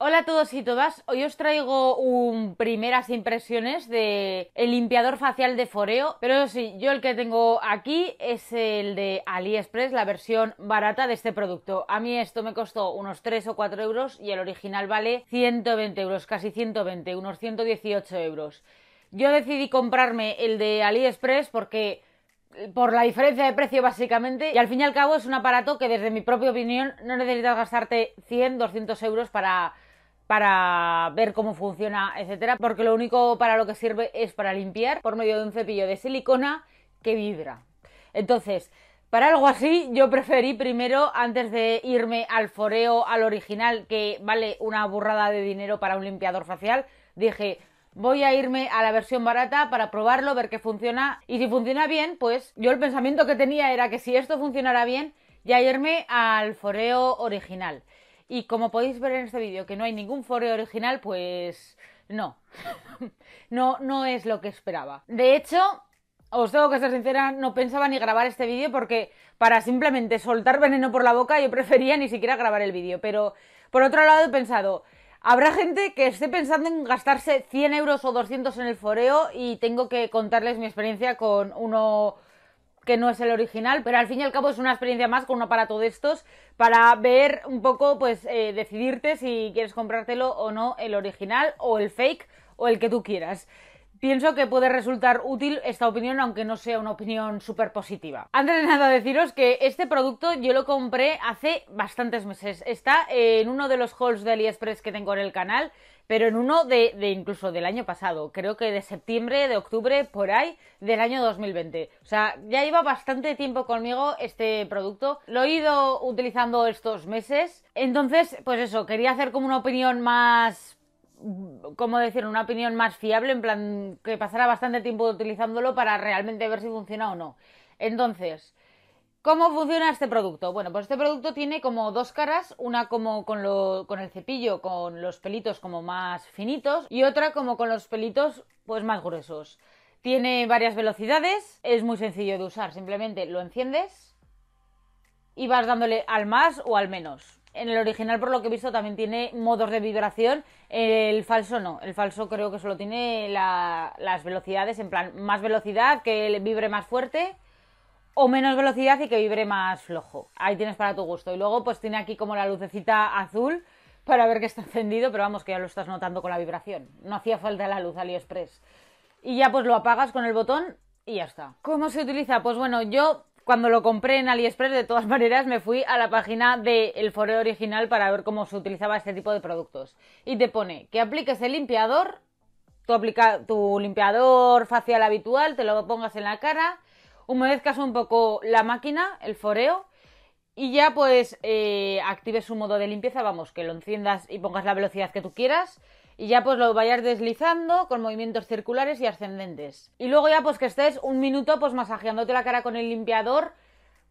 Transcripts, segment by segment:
Hola a todos y todas, hoy os traigo un primeras impresiones de el limpiador facial de Foreo, pero sí, yo el que tengo aquí es el de AliExpress, la versión barata de este producto. A mí esto me costó unos 3 o 4 euros y el original vale 120 euros, casi 120, unos 118 euros. Yo decidí comprarme el de AliExpress porque por la diferencia de precio básicamente y al fin y al cabo es un aparato que desde mi propia opinión no necesitas gastarte 100, 200 euros para para ver cómo funciona, etcétera, porque lo único para lo que sirve es para limpiar por medio de un cepillo de silicona que vibra. Entonces, para algo así, yo preferí primero, antes de irme al foreo, al original, que vale una burrada de dinero para un limpiador facial, dije, voy a irme a la versión barata para probarlo, ver qué funciona. Y si funciona bien, pues yo el pensamiento que tenía era que si esto funcionara bien, ya irme al foreo original. Y como podéis ver en este vídeo que no hay ningún foreo original, pues no. no, no es lo que esperaba. De hecho, os tengo que ser sincera, no pensaba ni grabar este vídeo porque para simplemente soltar veneno por la boca yo prefería ni siquiera grabar el vídeo. Pero por otro lado he pensado, habrá gente que esté pensando en gastarse 100 euros o 200 en el foreo y tengo que contarles mi experiencia con uno que no es el original, pero al fin y al cabo es una experiencia más con un aparato de estos para ver un poco, pues eh, decidirte si quieres comprártelo o no el original o el fake o el que tú quieras. Pienso que puede resultar útil esta opinión, aunque no sea una opinión súper positiva. Antes de nada, deciros que este producto yo lo compré hace bastantes meses. Está en uno de los hauls de AliExpress que tengo en el canal, pero en uno de, incluso del año pasado. Creo que de septiembre, de octubre, por ahí, del año 2020. O sea, ya lleva bastante tiempo conmigo este producto. Lo he ido utilizando estos meses. Entonces, pues eso, quería hacer como una opinión más como decir? Una opinión más fiable, en plan que pasara bastante tiempo utilizándolo para realmente ver si funciona o no. Entonces, ¿cómo funciona este producto? Bueno, pues este producto tiene como dos caras, una como con, con el cepillo, con los pelitos como más finitos y otra como con los pelitos pues más gruesos. Tiene varias velocidades, es muy sencillo de usar, simplemente lo enciendes y vas dándole al más o al menos en el original, por lo que he visto, también tiene modos de vibración. El falso no. El falso creo que solo tiene las velocidades, en plan, más velocidad, que vibre más fuerte o menos velocidad y que vibre más flojo. Ahí tienes para tu gusto. Y luego pues tiene aquí como la lucecita azul para ver que está encendido, pero vamos que ya lo estás notando con la vibración. No hacía falta la luz AliExpress. Y ya pues lo apagas con el botón y ya está. ¿Cómo se utiliza? Pues bueno, yo cuando lo compré en AliExpress, de todas maneras, me fui a la página del foreo original para ver cómo se utilizaba este tipo de productos. Y te pone que apliques el limpiador, tu, limpiador facial habitual, te lo pongas en la cara, humedezcas un poco la máquina, el foreo, y ya pues eh, actives su modo de limpieza, vamos, que lo enciendas y pongas la velocidad que tú quieras y ya pues lo vayas deslizando con movimientos circulares y ascendentes. Y luego ya pues que estés un minuto pues masajeándote la cara con el limpiador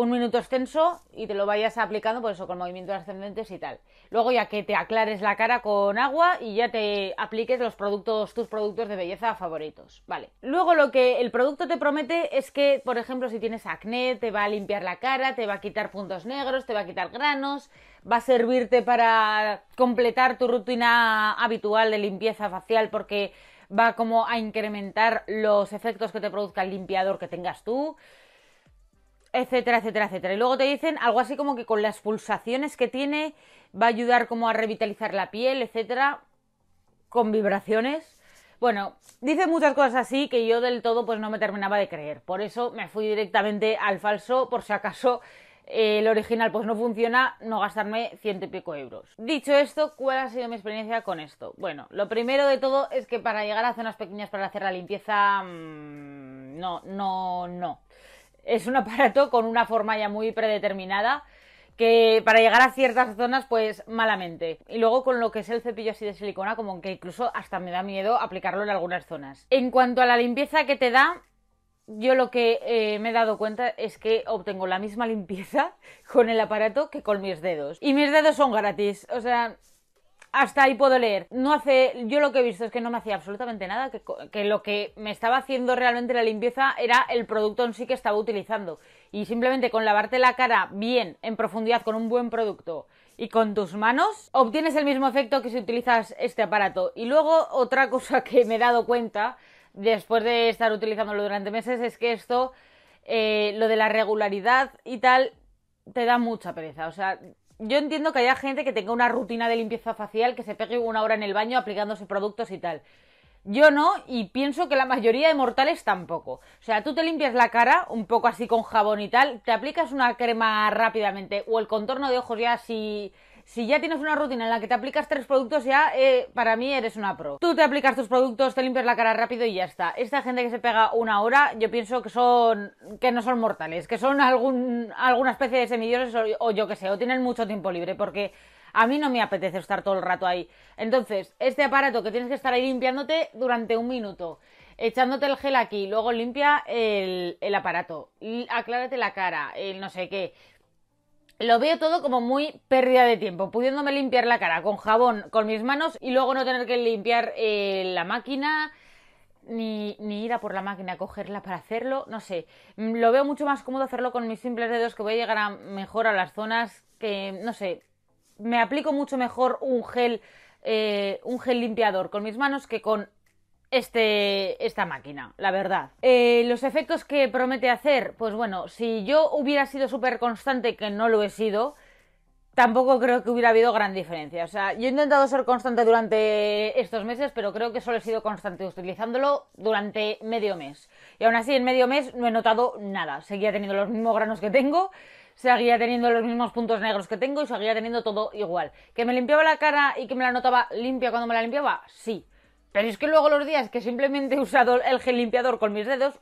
un minuto extenso y te lo vayas aplicando, por pues eso, con movimientos ascendentes y tal. Luego ya que te aclares la cara con agua y ya te apliques los productos, tus productos de belleza favoritos. Vale. Luego lo que el producto te promete es que, por ejemplo, si tienes acné, te va a limpiar la cara, te va a quitar puntos negros, te va a quitar granos, va a servirte para completar tu rutina habitual de limpieza facial porque va como a incrementar los efectos que te produzca el limpiador que tengas tú etcétera, etcétera, etcétera. Y luego te dicen algo así como que con las pulsaciones que tiene va a ayudar como a revitalizar la piel, etcétera, con vibraciones. Bueno, dice muchas cosas así que yo del todo pues no me terminaba de creer. Por eso me fui directamente al falso, por si acaso eh, el original pues no funciona, no gastarme ciento y pico euros. Dicho esto, ¿cuál ha sido mi experiencia con esto? Bueno, lo primero de todo es que para llegar a zonas pequeñas para hacer la limpieza... Mm, no, no, no es un aparato con una forma ya muy predeterminada que para llegar a ciertas zonas pues malamente. Y luego con lo que es el cepillo así de silicona como que incluso hasta me da miedo aplicarlo en algunas zonas. En cuanto a la limpieza que te da, yo lo que eh, me he dado cuenta es que obtengo la misma limpieza con el aparato que con mis dedos. Y mis dedos son gratis, o sea, hasta ahí puedo leer. No hace, yo lo que he visto es que no me hacía absolutamente nada, que, lo que me estaba haciendo realmente la limpieza era el producto en sí que estaba utilizando. Y simplemente con lavarte la cara bien, en profundidad, con un buen producto y con tus manos, obtienes el mismo efecto que si utilizas este aparato. Y luego otra cosa que me he dado cuenta después de estar utilizándolo durante meses es que esto, eh, lo de la regularidad y tal, te da mucha pereza. O sea, yo entiendo que haya gente que tenga una rutina de limpieza facial, que se pegue una hora en el baño aplicándose productos y tal. Yo no, y pienso que la mayoría de mortales tampoco. O sea, tú te limpias la cara un poco así con jabón y tal, te aplicas una crema rápidamente o el contorno de ojos ya así... Si ya tienes una rutina en la que te aplicas tres productos, ya eh, para mí eres una pro. Tú te aplicas tus productos, te limpias la cara rápido y ya está. Esta gente que se pega una hora, yo pienso que son que no son mortales, que son algún, alguna especie de semidioses o, yo que sé, o tienen mucho tiempo libre, porque a mí no me apetece estar todo el rato ahí. Entonces, este aparato que tienes que estar ahí limpiándote durante un minuto, echándote el gel aquí, luego limpia el, el aparato, aclárate la cara, el no sé qué lo veo todo como muy pérdida de tiempo, pudiéndome limpiar la cara con jabón, con mis manos y luego no tener que limpiar eh, la máquina. Ni, ni, ir a por la máquina a cogerla para hacerlo, no sé. Mm, lo veo mucho más cómodo hacerlo con mis simples dedos que voy a llegar a mejor a las zonas que, no sé, me aplico mucho mejor un gel, eh, un gel limpiador con mis manos que con este, esta máquina, la verdad. Eh, los efectos que promete hacer, pues bueno, si yo hubiera sido súper constante, que no lo he sido, tampoco creo que hubiera habido gran diferencia. O sea, yo he intentado ser constante durante estos meses, pero creo que solo he sido constante utilizándolo durante medio mes. Y aún así, en medio mes no he notado nada. Seguía teniendo los mismos granos que tengo, seguía teniendo los mismos puntos negros que tengo y seguía teniendo todo igual. ¿Que me limpiaba la cara y que me la notaba limpia cuando me la limpiaba? Sí. Pero es que luego los días que simplemente he usado el gel limpiador con mis dedos,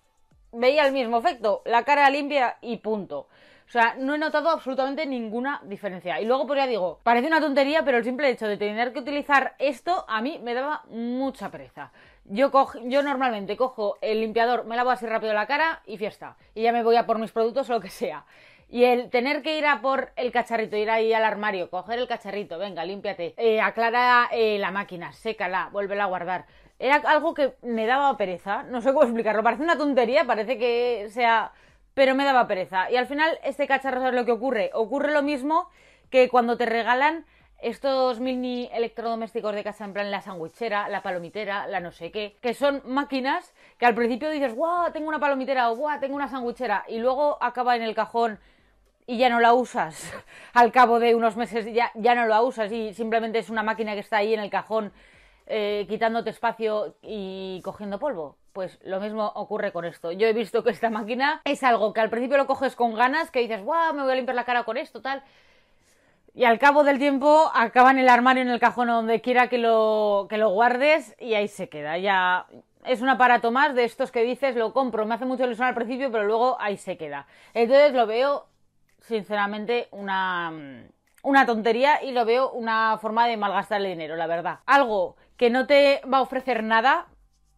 veía el mismo efecto, la cara limpia y punto. O sea, no he notado absolutamente ninguna diferencia. Y luego, por pues ya digo, parece una tontería, pero el simple hecho de tener que utilizar esto a mí me daba mucha pereza. Yo, yo normalmente cojo el limpiador, me lavo así rápido la cara y fiesta. Y ya me voy a por mis productos o lo que sea. Y el tener que ir a por el cacharrito, ir ahí al armario, coger el cacharrito, venga, límpiate, eh, aclara eh, la máquina, sécala, vuélvela a guardar. Era algo que me daba pereza, no sé cómo explicarlo, parece una tontería, parece que sea... pero me daba pereza. Y al final este cacharro, ¿sabes lo que ocurre? Ocurre lo mismo que cuando te regalan estos mini electrodomésticos de casa, en plan la sandwichera, la palomitera, la no sé qué, que son máquinas que al principio dices, guau, tengo una palomitera o guau, tengo una sandwichera, y luego acaba en el cajón y ya no la usas. Al cabo de unos meses ya, ya no la usas y simplemente es una máquina que está ahí en el cajón eh, quitándote espacio y cogiendo polvo. Pues lo mismo ocurre con esto. Yo he visto que esta máquina es algo que al principio lo coges con ganas, que dices, guau, me voy a limpiar la cara con esto, tal. Y al cabo del tiempo acaba en el armario, en el cajón, donde quiera que lo, que lo guardes y ahí se queda. Ya es un aparato más de estos que dices, lo compro, me hace mucho ilusión al principio, pero luego ahí se queda. Entonces lo veo sinceramente una, mm, una tontería y lo veo una forma de malgastar el dinero, la verdad. Algo que no te va a ofrecer nada,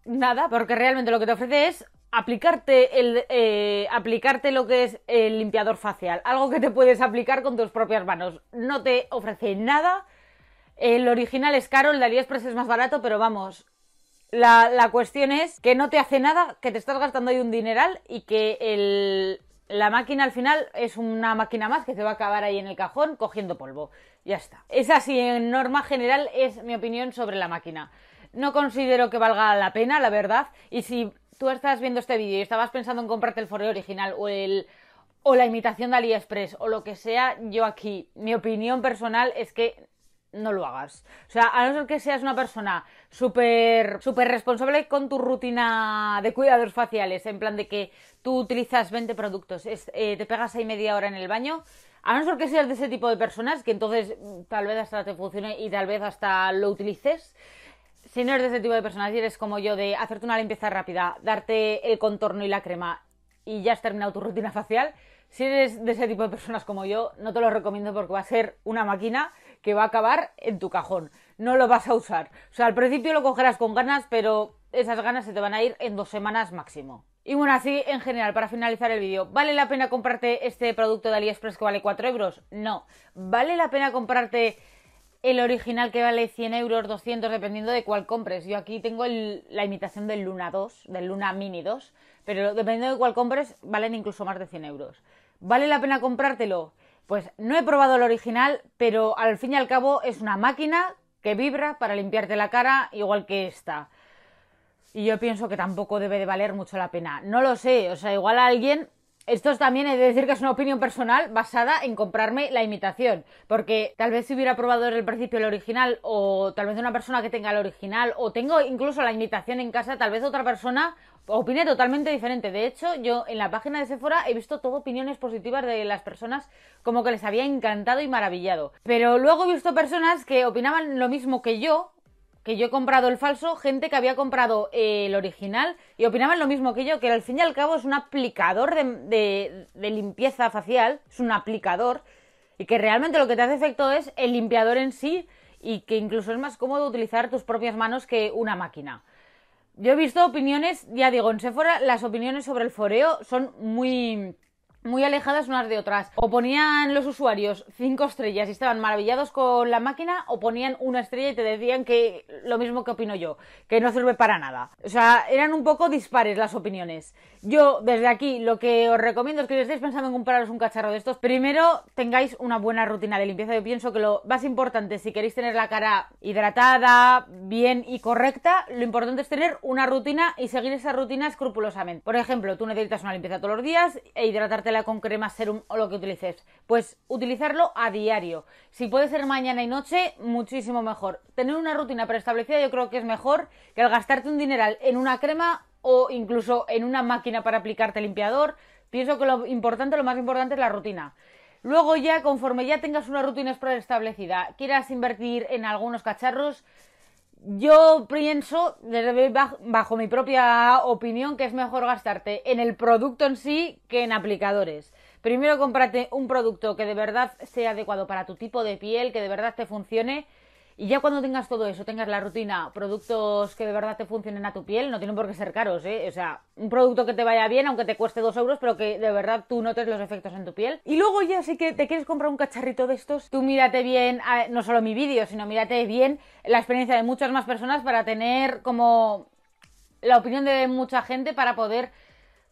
nada, porque realmente lo que te ofrece es aplicarte el eh, aplicarte lo que es el limpiador facial, algo que te puedes aplicar con tus propias manos. No te ofrece nada. El original es caro, el de AliExpress es más barato, pero vamos, la, la, cuestión es que no te hace nada, que te estás gastando ahí un dineral y que el, la máquina al final es una máquina más que se va a acabar ahí en el cajón cogiendo polvo. Ya está. Es así, en norma general, es mi opinión sobre la máquina. No considero que valga la pena, la verdad. Y si tú estás viendo este vídeo y estabas pensando en comprarte el foro original o el o la imitación de AliExpress o lo que sea, yo aquí, mi opinión personal es que no lo hagas. O sea, a no ser que seas una persona súper super responsable con tu rutina de cuidados faciales, en plan de que tú utilizas 20 productos, eh, te pegas ahí media hora en el baño, a no ser que seas de ese tipo de personas, que entonces tal vez hasta te funcione y tal vez hasta lo utilices. Si no eres de ese tipo de personas y eres como yo de hacerte una limpieza rápida, darte el contorno y la crema y ya has terminado tu rutina facial, si eres de ese tipo de personas como yo, no te lo recomiendo porque va a ser una máquina que va a acabar en tu cajón. No lo vas a usar. O sea, al principio lo cogerás con ganas, pero esas ganas se te van a ir en dos semanas máximo. Y bueno, así en general, para finalizar el vídeo, ¿vale la pena comprarte este producto de AliExpress que vale 4 euros? No. ¿Vale la pena comprarte el original que vale 100 euros, 200, dependiendo de cuál compres? Yo aquí tengo la imitación del Luna 2, del Luna Mini 2, pero dependiendo de cuál compres, valen incluso más de 100 euros. ¿Vale la pena comprártelo? Pues no he probado el original, pero al fin y al cabo es una máquina que vibra para limpiarte la cara igual que esta. Y yo pienso que tampoco debe de valer mucho la pena. No lo sé, o sea, igual a alguien esto también he de decir que es una opinión personal basada en comprarme la imitación, porque tal vez si hubiera probado en el principio el original o tal vez una persona que tenga el original o tengo incluso la imitación en casa, tal vez otra persona opine totalmente diferente. De hecho, yo en la página de Sephora he visto todo opiniones positivas de las personas como que les había encantado y maravillado. Pero luego he visto personas que opinaban lo mismo que yo, que yo he comprado el falso, gente que había comprado eh, el original y opinaban lo mismo que yo, que al fin y al cabo es un aplicador de, de limpieza facial, es un aplicador y que realmente lo que te hace efecto es el limpiador en sí y que incluso es más cómodo utilizar tus propias manos que una máquina. Yo he visto opiniones, ya digo, en Sephora las opiniones sobre el foreo son muy muy alejadas unas de otras. O ponían los usuarios cinco estrellas y estaban maravillados con la máquina, o ponían una estrella y te decían que lo mismo que opino yo, que no sirve para nada. O sea, eran un poco dispares las opiniones. Yo, desde aquí, lo que os recomiendo es que si estáis pensando en compraros un cacharro de estos, primero tengáis una buena rutina de limpieza. Yo pienso que lo más importante, si queréis tener la cara hidratada, bien y correcta, lo importante es tener una rutina y seguir esa rutina escrupulosamente. Por ejemplo, tú necesitas una limpieza todos los días e hidratártela con crema, serum o lo que utilices. Pues utilizarlo a diario. Si puede ser mañana y noche, muchísimo mejor. Tener una rutina preestablecida yo creo que es mejor que al gastarte un dineral en una crema o incluso en una máquina para aplicarte limpiador. Pienso que lo importante, lo más importante es la rutina. Luego ya, conforme ya tengas una rutina establecida, quieras invertir en algunos cacharros, yo pienso, desde bajo mi propia opinión, que es mejor gastarte en el producto en sí que en aplicadores. Primero cómprate un producto que de verdad sea adecuado para tu tipo de piel, que de verdad te funcione y ya cuando tengas todo eso, tengas la rutina, productos que de verdad te funcionen a tu piel, no tienen por qué ser caros, ¿eh? O sea, un producto que te vaya bien, aunque te cueste dos euros, pero que de verdad tú notes los efectos en tu piel. Y luego ya si que te quieres comprar un cacharrito de estos, tú mírate bien, no solo mi vídeo, sino mírate bien la experiencia de muchas más personas para tener como la opinión de mucha gente para poder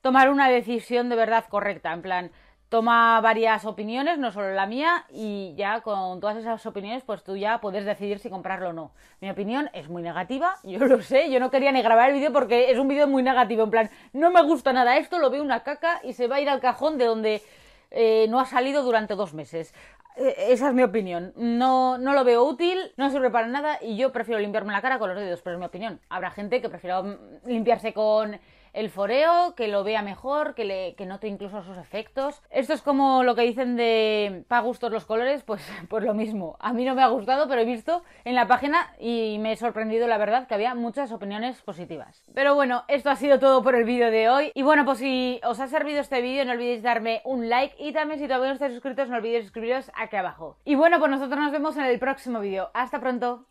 tomar una decisión de verdad correcta. En plan, toma varias opiniones, no solo la mía, y ya con todas esas opiniones, pues tú ya puedes decidir si comprarlo o no. Mi opinión es muy negativa, yo lo sé, yo no quería ni grabar el vídeo porque es un vídeo muy negativo, en plan, no me gusta nada esto, lo veo una caca y se va a ir al cajón de donde eh, no ha salido durante dos meses. Eh, esa es mi opinión. No, no lo veo útil, no sirve para nada y yo prefiero limpiarme la cara con los dedos, pero es mi opinión. Habrá gente que prefiera mm, limpiarse con el foreo, que lo vea mejor, que, le, note incluso sus efectos. Esto es como lo que dicen de pa' gustos los colores, pues, pues lo mismo. A mí no me ha gustado, pero he visto en la página y me he sorprendido, la verdad, que había muchas opiniones positivas. Pero bueno, esto ha sido todo por el vídeo de hoy. Y bueno, pues si os ha servido este vídeo, no olvidéis darme un like y también si todavía no estáis suscritos, no olvidéis suscribiros aquí abajo. Y bueno, pues nosotros nos vemos en el próximo vídeo. Hasta pronto.